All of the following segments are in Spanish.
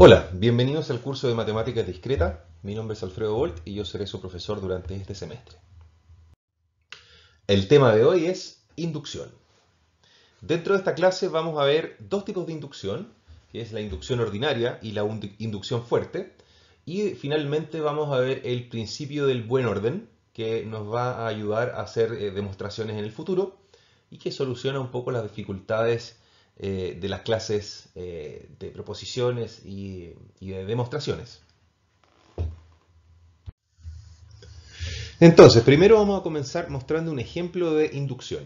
Hola, bienvenidos al curso de Matemáticas Discreta. Mi nombre es Alfredo Bolt y yo seré su profesor durante este semestre. El tema de hoy es inducción. Dentro de esta clase vamos a ver dos tipos de inducción, que es la inducción ordinaria y la inducción fuerte. Y finalmente vamos a ver el principio del buen orden, que nos va a ayudar a hacer eh, demostraciones en el futuro y que soluciona un poco las dificultades eh, de las clases eh, de proposiciones y, de demostraciones. Entonces, primero vamos a comenzar mostrando un ejemplo de inducción.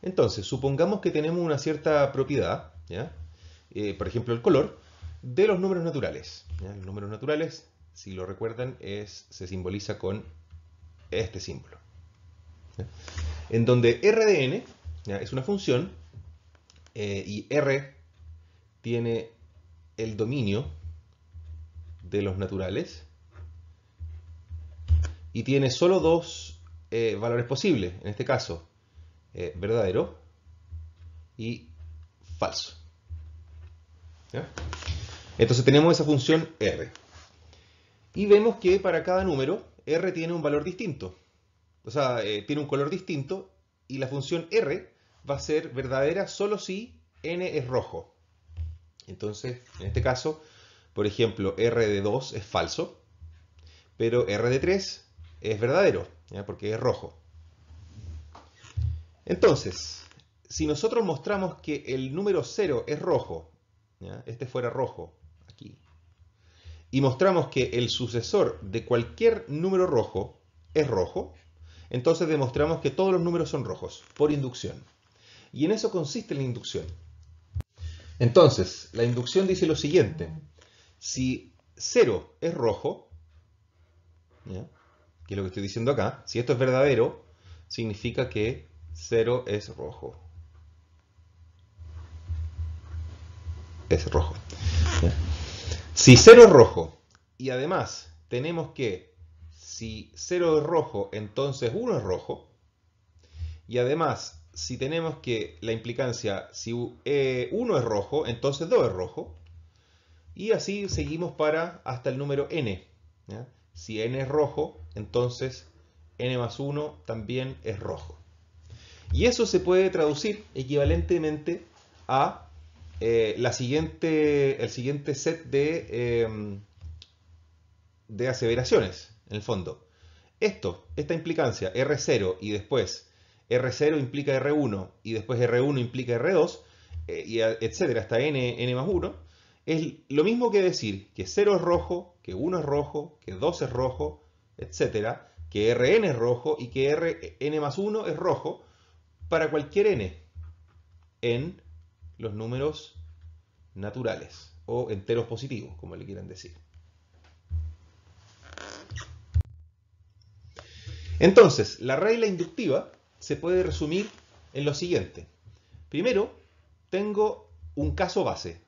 Entonces, supongamos que tenemos una cierta propiedad, ¿ya? Eh, por ejemplo el color, de los números naturales. Los números naturales, si lo recuerdan, es, se simboliza con este símbolo. En donde RDN es una función eh, y R tiene el dominio de los naturales y tiene solo dos eh, valores posibles, en este caso eh, verdadero y falso. Entonces tenemos esa función R. Y vemos que para cada número R tiene un valor distinto, o sea, tiene un color distinto y la función R va a ser verdadera solo si n es rojo. Entonces, en este caso, por ejemplo, r de 2 es falso, pero r de 3 es verdadero, porque es rojo. Entonces, si nosotros mostramos que el número 0 es rojo, este fuera rojo, aquí, y mostramos que el sucesor de cualquier número rojo es rojo, entonces demostramos que todos los números son rojos, por inducción. Y en eso consiste la inducción. Entonces, la inducción dice lo siguiente. Si 0 es rojo, que es lo que estoy diciendo acá, si esto es verdadero, significa que 0 es rojo. Es rojo. Si 0 es rojo y además tenemos que si 0 es rojo, entonces 1 es rojo. Y además si tenemos que la implicancia, si 1 eh, es rojo, entonces 2 es rojo. Y así seguimos para hasta el número n. Si n es rojo, entonces n más 1 también es rojo. Y eso se puede traducir equivalentemente a eh, la siguiente, el siguiente set de, em, de aseveraciones, en el fondo. Esto, esta implicancia R0 y después R0 implica R1 y después R1 implica R2, eh, y etcétera, hasta n, n más 1, es lo mismo que decir que 0 es rojo, que 1 es rojo, que 2 es rojo, etcétera, que Rn es rojo y que Rn más 1 es rojo para cualquier n en los números naturales o enteros positivos, como le quieran decir. Entonces, la regla inductiva se puede resumir en lo siguiente. Primero, tengo un caso base.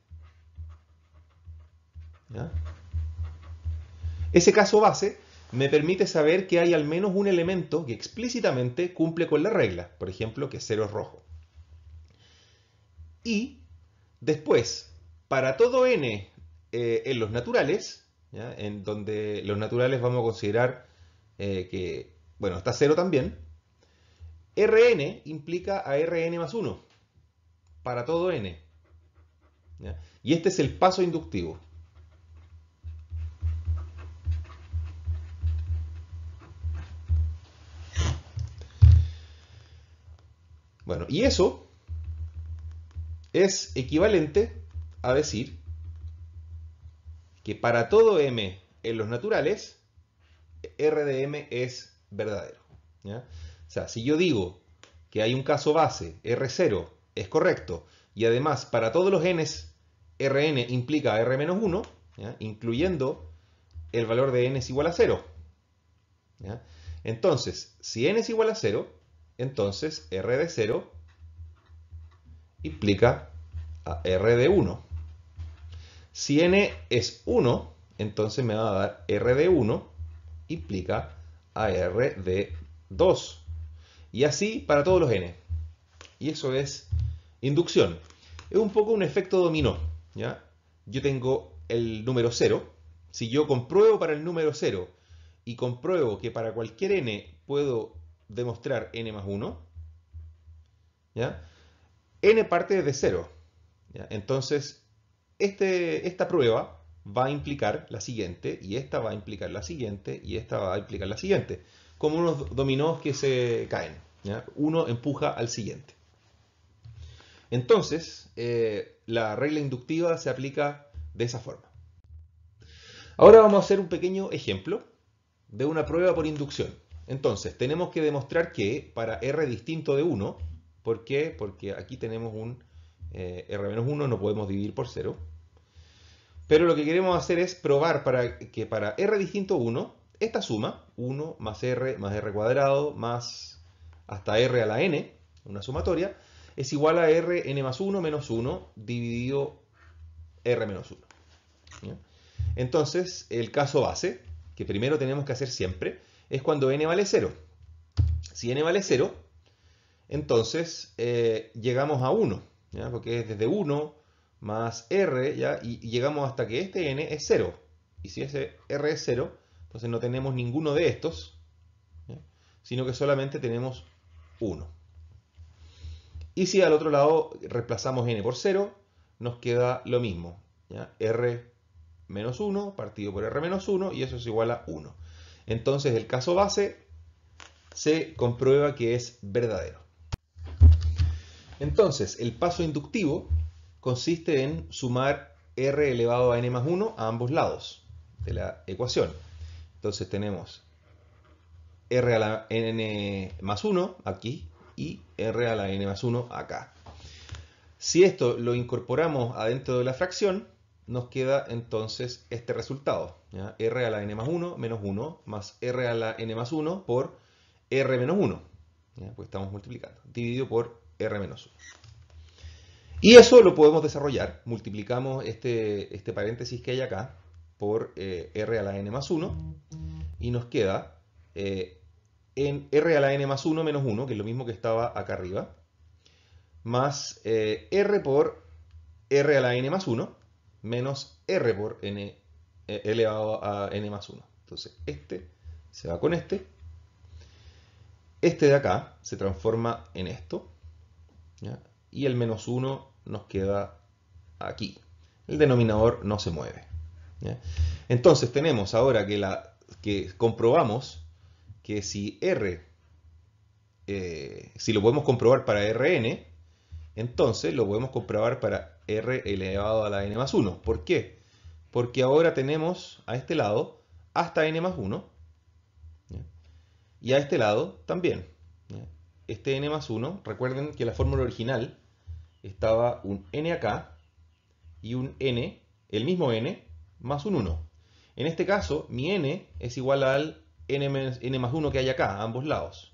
Ese caso base me permite saber que hay al menos un elemento que explícitamente cumple con la regla, por ejemplo, que cero es rojo. Y después, para todo n eh, en los naturales, en donde los naturales vamos a considerar eh, que, bueno, está cero también, Rn implica a Rn más 1 para todo n. Y este es el paso inductivo. Bueno, y eso es equivalente a decir que para todo m en los naturales, R de m es verdadero. O sea, si yo digo que hay un caso base, R0 es correcto, y además para todos los n, Rn implica R-1, incluyendo el valor de n es igual a 0. Entonces, si n es igual a 0, entonces R de 0 implica a R de 1. Si n es 1, entonces me va a dar R de 1 implica a R de 2 y así para todos los n. Y eso es inducción. Es un poco un efecto dominó. ¿ya? Yo tengo el número 0. Si yo compruebo para el número 0 y compruebo que para cualquier n puedo demostrar n más 1, ¿ya? n parte de 0. Entonces, este, esta prueba va a implicar la siguiente, y esta va a implicar la siguiente, y esta va a implicar la siguiente como unos dominós que se caen. Uno empuja al siguiente. Entonces, eh, la regla inductiva se aplica de esa forma. Ahora vamos a hacer un pequeño ejemplo de una prueba por inducción. Entonces, tenemos que demostrar que para R distinto de 1, ¿por qué? Porque aquí tenemos un eh, r R-1, no podemos dividir por 0. Pero lo que queremos hacer es probar para que para R distinto 1 esta suma, 1 más r más r cuadrado más hasta r a la n, una sumatoria, es igual a r n más 1 menos 1 dividido r menos 1. Entonces, el caso base, que primero tenemos que hacer siempre, es cuando n vale 0. Si n vale 0, entonces eh, llegamos a 1, porque es desde 1 más r, ¿ya? y llegamos hasta que este n es 0. Y si ese r es 0, entonces no tenemos ninguno de estos, sino que solamente tenemos uno. Y si al otro lado reemplazamos n por 0, nos queda lo mismo. r menos 1 partido por r menos 1 y eso es igual a 1. Entonces el caso base se comprueba que es verdadero. Entonces el paso inductivo consiste en sumar r elevado a n más 1 a ambos lados de la ecuación. Entonces tenemos r a la n más 1 aquí y r a la n más 1 acá. Si esto lo incorporamos adentro de la fracción, nos queda entonces este resultado. r a la n más 1 menos 1 más r a la n más 1 por r menos 1. Pues estamos multiplicando. Dividido por r menos 1. Y eso lo podemos desarrollar. Multiplicamos este, este paréntesis que hay acá por eh, r a la n más 1 y nos queda eh, en r a la n más 1 menos 1, que es lo mismo que estaba acá arriba, más eh, r por r a la n más 1 menos r por n elevado a n más 1. Entonces este se va con este, este de acá se transforma en esto, y el menos 1 nos queda aquí. El denominador no se mueve. Entonces tenemos ahora que, la, que comprobamos que si R, eh, si lo podemos comprobar para Rn, entonces lo podemos comprobar para R elevado a la n más 1. ¿Por qué? Porque ahora tenemos a este lado hasta n más 1 y a este lado también. Este n más 1, recuerden que la fórmula original estaba un n acá y un n, el mismo n, más un 1. En este caso, mi n es igual al n, más 1 que hay acá, a ambos lados.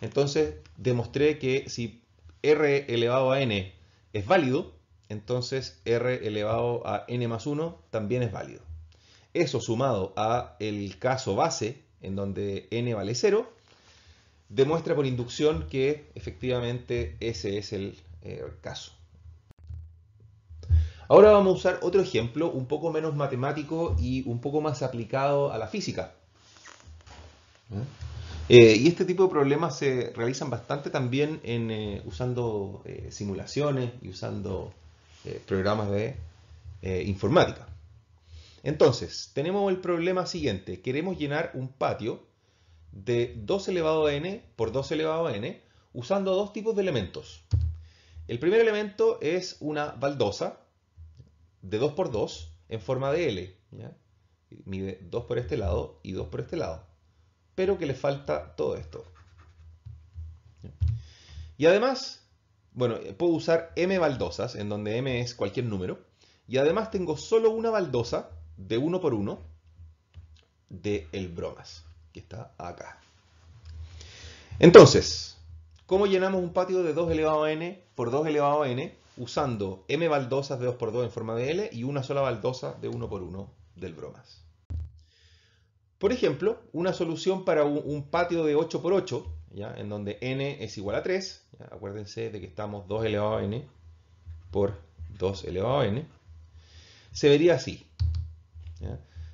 Entonces, demostré que si r elevado a n es válido, entonces r elevado a n más 1 también es válido. Eso sumado a el caso base, en donde n vale 0, demuestra por inducción que efectivamente ese es el eh, caso. Ahora vamos a usar otro ejemplo un poco menos matemático y un poco más aplicado a la física. ¿Eh? Eh, y este tipo de problemas se realizan bastante también en, eh, usando simulaciones y usando programas de informática. Entonces, tenemos el problema siguiente. Queremos llenar un patio de 2 elevado a n por 2 elevado a n usando dos tipos de elementos. El primer elemento es una baldosa de 2 por 2 en forma de L. Mide 2 por este lado y 2 por este lado. Pero que le falta todo esto. Y además, bueno, puedo usar M baldosas, en donde M es cualquier número. Y además tengo solo una baldosa de 1 por 1 de el bromas, que está acá. Entonces, ¿cómo llenamos un patio de 2 elevado a n por 2 elevado a n? usando M baldosas de 2x2 en forma de L y una sola baldosa de 1x1 del bromas. Por ejemplo, una solución para un patio de 8x8, 8 en donde n es igual a 3, acuérdense de que estamos 2 elevado a n por 2 elevado a n, se vería así.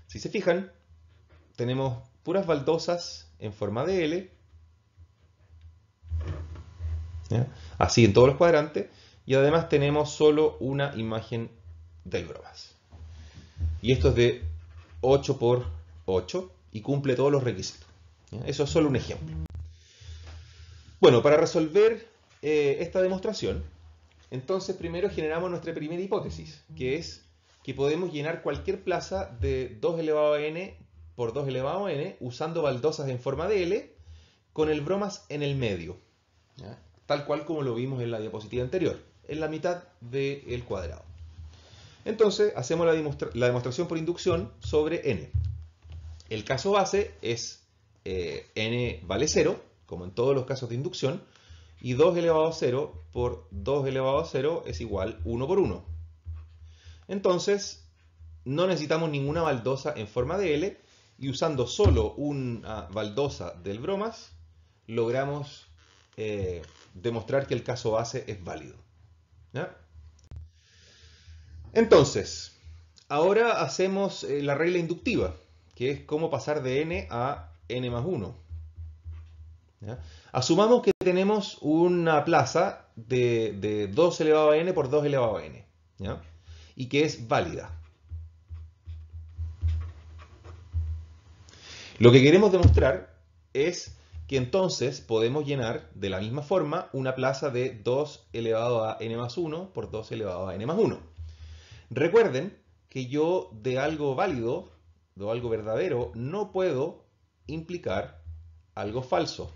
Si se fijan, tenemos puras baldosas en forma de L, así en todos los cuadrantes, y además tenemos solo una imagen del bromas. Y esto es de 8 por 8 y cumple todos los requisitos. Eso es solo un ejemplo. Bueno, para resolver eh, esta demostración, entonces primero generamos nuestra primera hipótesis, que es que podemos llenar cualquier plaza de 2 elevado a n por 2 elevado a n usando baldosas en forma de L con el bromas en el medio, tal cual como lo vimos en la diapositiva anterior en la mitad del cuadrado. Entonces, hacemos la, demostración por inducción sobre n. El caso base es eh, n vale 0, como en todos los casos de inducción, y 2 elevado a 0 por 2 elevado a 0 es igual 1 por 1. Entonces, no necesitamos ninguna baldosa en forma de L, y usando solo una baldosa del bromas, logramos eh, demostrar que el caso base es válido. Entonces, ahora hacemos eh, la regla inductiva, que es cómo pasar de n a n más 1. Asumamos que tenemos una plaza de, 2 elevado a n por 2 elevado a n, y que es válida. Lo que queremos demostrar es que entonces podemos llenar de la misma forma una plaza de 2 elevado a n más 1 por 2 elevado a n más 1. Recuerden que yo de algo válido, de algo verdadero, no puedo implicar algo falso.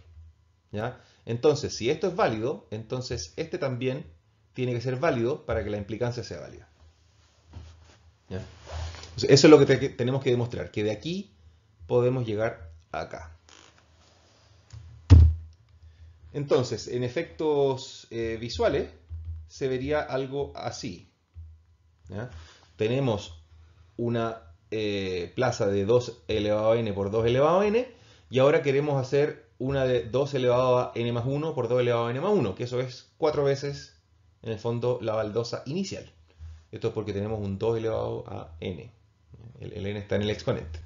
Entonces, si esto es válido, entonces este también tiene que ser válido para que la implicancia sea válida. Eso es lo que tenemos que demostrar, que de aquí podemos llegar acá. Entonces, en efectos eh, visuales se vería algo así. Tenemos una eh, plaza de 2 elevado a n por 2 elevado a n y ahora queremos hacer una de 2 elevado a n más 1 por 2 elevado a n más 1, que eso es 4 veces, en el fondo, la baldosa inicial. Esto es porque tenemos un 2 elevado a n. el n está en el exponente.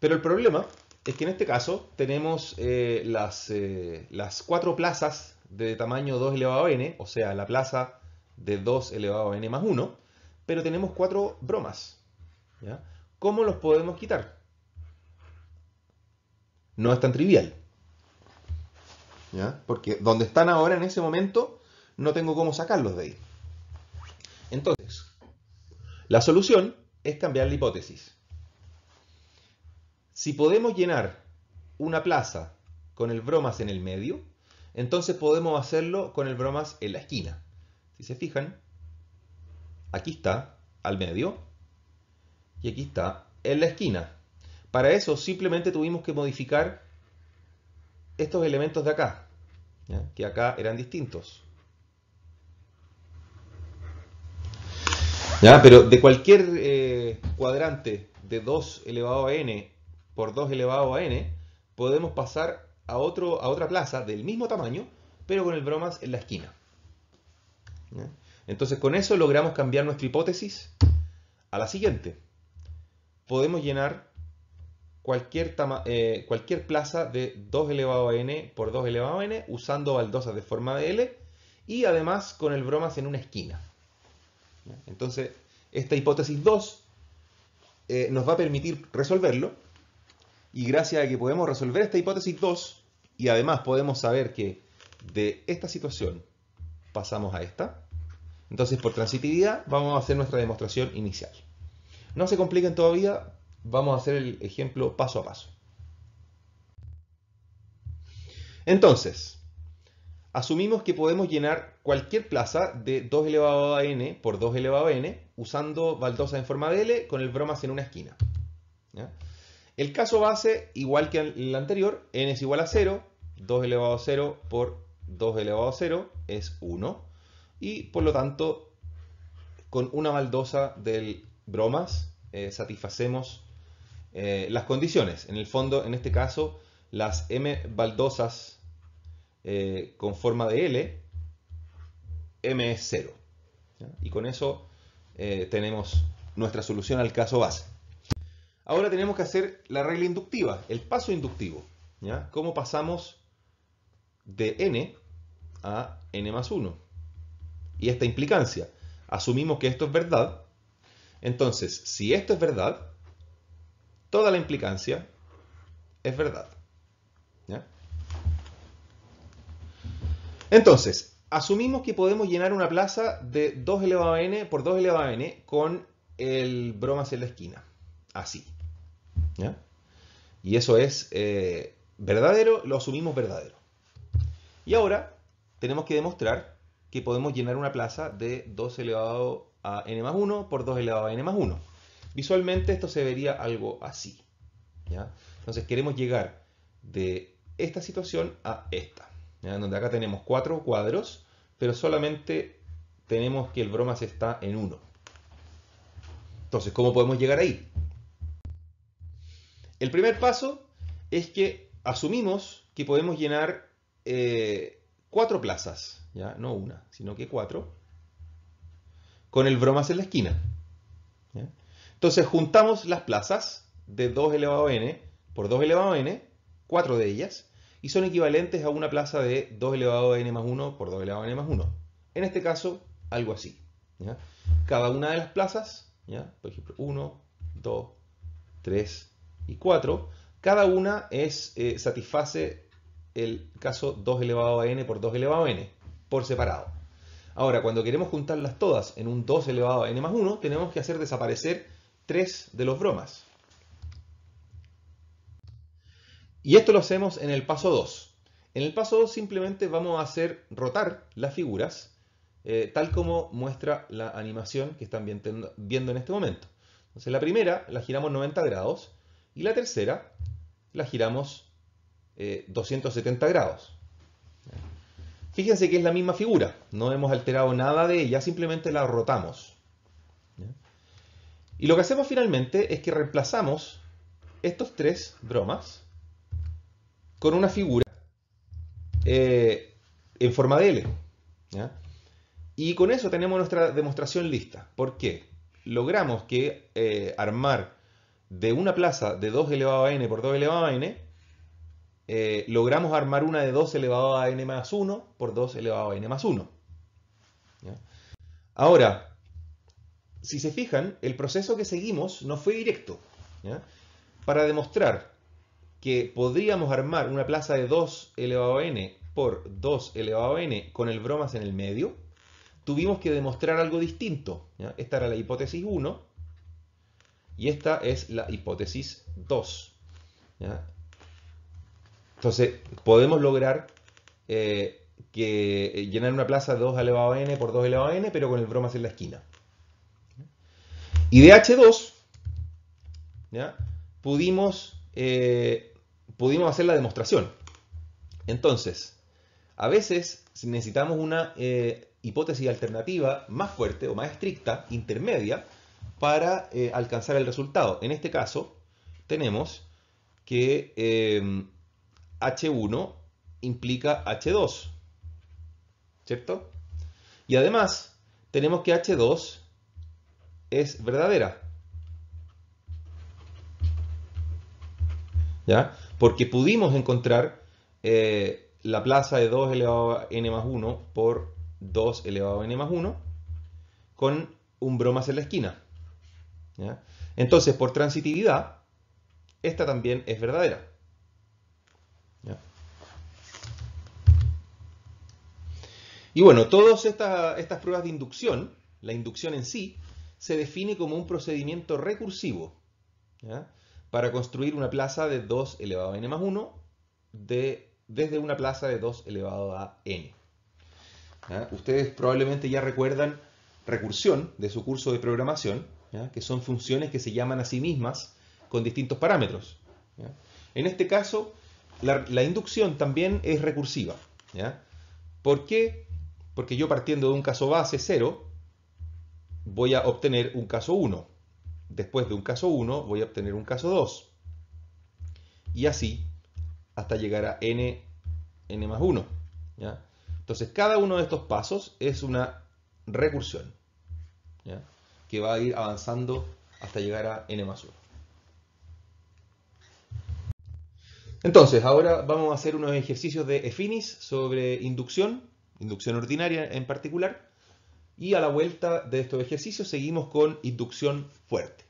Pero el problema es que en este caso tenemos eh, eh, las, cuatro plazas de tamaño 2 elevado a n, o sea, la plaza de 2 elevado a n más 1, pero tenemos cuatro bromas. ¿Cómo los podemos quitar? No es tan trivial. ¿ya? Porque donde están ahora en ese momento, no tengo cómo sacarlos de ahí. Entonces, la solución es cambiar la hipótesis. Si podemos llenar una plaza con el bromas en el medio, entonces podemos hacerlo con el bromas en la esquina. Si se fijan, aquí está al medio y aquí está en la esquina. Para eso simplemente tuvimos que modificar estos elementos de acá, que acá eran distintos. ¿Ya? Pero de cualquier eh, cuadrante de 2 elevado a n por 2 elevado a n, podemos pasar a, otro, a otra plaza del mismo tamaño, pero con el bromas en la esquina. Entonces con eso logramos cambiar nuestra hipótesis a la siguiente. Podemos llenar cualquier, eh, cualquier plaza de 2 elevado a n por 2 elevado a n usando baldosas de forma de L y además con el bromas en una esquina. Entonces esta hipótesis 2 eh, nos va a permitir resolverlo y gracias a que podemos resolver esta hipótesis 2 y además podemos saber que de esta situación pasamos a esta, entonces por transitividad vamos a hacer nuestra demostración inicial. No se compliquen todavía, vamos a hacer el ejemplo paso a paso. Entonces, asumimos que podemos llenar cualquier plaza de 2 elevado a n por 2 elevado a n usando baldosa en forma de L con el bromas en una esquina. El caso base, igual que el anterior, n es igual a 0, 2 elevado a 0 por 2 elevado a 0 es 1, y por lo tanto, con una baldosa del bromas, eh, satisfacemos eh, las condiciones. En el fondo, en este caso, las m baldosas eh, con forma de L, m es 0. Y con eso tenemos nuestra solución al caso base. Ahora tenemos que hacer la regla inductiva, el paso inductivo. ¿ya? ¿Cómo pasamos de n a n más 1? Y esta implicancia. Asumimos que esto es verdad. Entonces, si esto es verdad, toda la implicancia es verdad. Entonces, asumimos que podemos llenar una plaza de 2 elevado a n por 2 elevado a n con el bromas en la esquina. Así. Y eso es eh, verdadero, lo asumimos verdadero. Y ahora tenemos que demostrar que podemos llenar una plaza de 2 elevado a n más 1 por 2 elevado a n más 1. Visualmente esto se vería algo así. Entonces queremos llegar de esta situación a esta, donde acá tenemos cuatro cuadros, pero solamente tenemos que el broma se está en 1. Entonces, ¿cómo podemos llegar ahí? El primer paso es que asumimos que podemos llenar eh, cuatro plazas, ya no una, sino que cuatro, con el bromas en la esquina. Entonces juntamos las plazas de 2 elevado a n por 2 elevado a n, cuatro de ellas, y son equivalentes a una plaza de 2 elevado a n más 1 por 2 elevado a n más 1. En este caso, algo así. Cada una de las plazas, por ejemplo, 1, 2, 3, y 4, cada una es, eh, satisface el caso 2 elevado a n por 2 elevado a n, por separado. Ahora, cuando queremos juntarlas todas en un 2 elevado a n más 1, tenemos que hacer desaparecer 3 de los bromas. Y esto lo hacemos en el paso 2. En el paso 2 simplemente vamos a hacer rotar las figuras, eh, tal como muestra la animación que están viendo en este momento. Entonces la primera la giramos 90 grados, y la tercera la giramos 270 eh, grados. Fíjense que es la misma figura, no hemos alterado nada de ella, simplemente la rotamos. Y lo que hacemos finalmente es que reemplazamos estos tres bromas con una figura eh, en forma de L. Y con eso tenemos nuestra demostración lista. ¿Por qué? Logramos que eh, armar de una plaza de 2 elevado a n por 2 elevado a n, eh, logramos armar una de 2 elevado a n más 1 por 2 elevado a n más 1. Ahora, si se fijan, el proceso que seguimos no fue directo. Para demostrar que podríamos armar una plaza de 2 elevado a n por 2 elevado a n con el bromas en el medio, tuvimos que demostrar algo distinto. Esta era la hipótesis 1, y esta es la hipótesis 2. Entonces, podemos lograr eh, que eh, llenar una plaza 2 elevado a n por 2 elevado a n, pero con el broma en la esquina. Y de H2, Pudimos, eh, pudimos hacer la demostración. Entonces, a veces necesitamos una hipótesis alternativa más fuerte o más estricta, intermedia, para eh, alcanzar el resultado. En este caso, tenemos que H1 eh, implica H2, ¿cierto? Y además, tenemos que H2 es verdadera. ¿Ya? Porque pudimos encontrar eh, la plaza de 2 elevado a n más 1 por 2 elevado a n más 1 con un bromas en la esquina. Entonces, por transitividad, esta también es verdadera. Y bueno, todas estas, pruebas de inducción, la inducción en sí, se define como un procedimiento recursivo para construir una plaza de 2 elevado a n más 1 desde una plaza de 2 elevado a n. Ustedes probablemente ya recuerdan recursión de su curso de programación, que son funciones que se llaman a sí mismas con distintos parámetros. En este caso, la, inducción también es recursiva. ¿Por qué? Porque yo partiendo de un caso base 0, voy a obtener un caso 1. Después de un caso 1, voy a obtener un caso 2. Y así hasta llegar a n, n más 1. Entonces, cada uno de estos pasos es una recursión. ¿ya? que va a ir avanzando hasta llegar a n más 1. Entonces, ahora vamos a hacer unos ejercicios de EFINIS sobre inducción, inducción ordinaria en particular, y a la vuelta de estos ejercicios seguimos con inducción fuerte.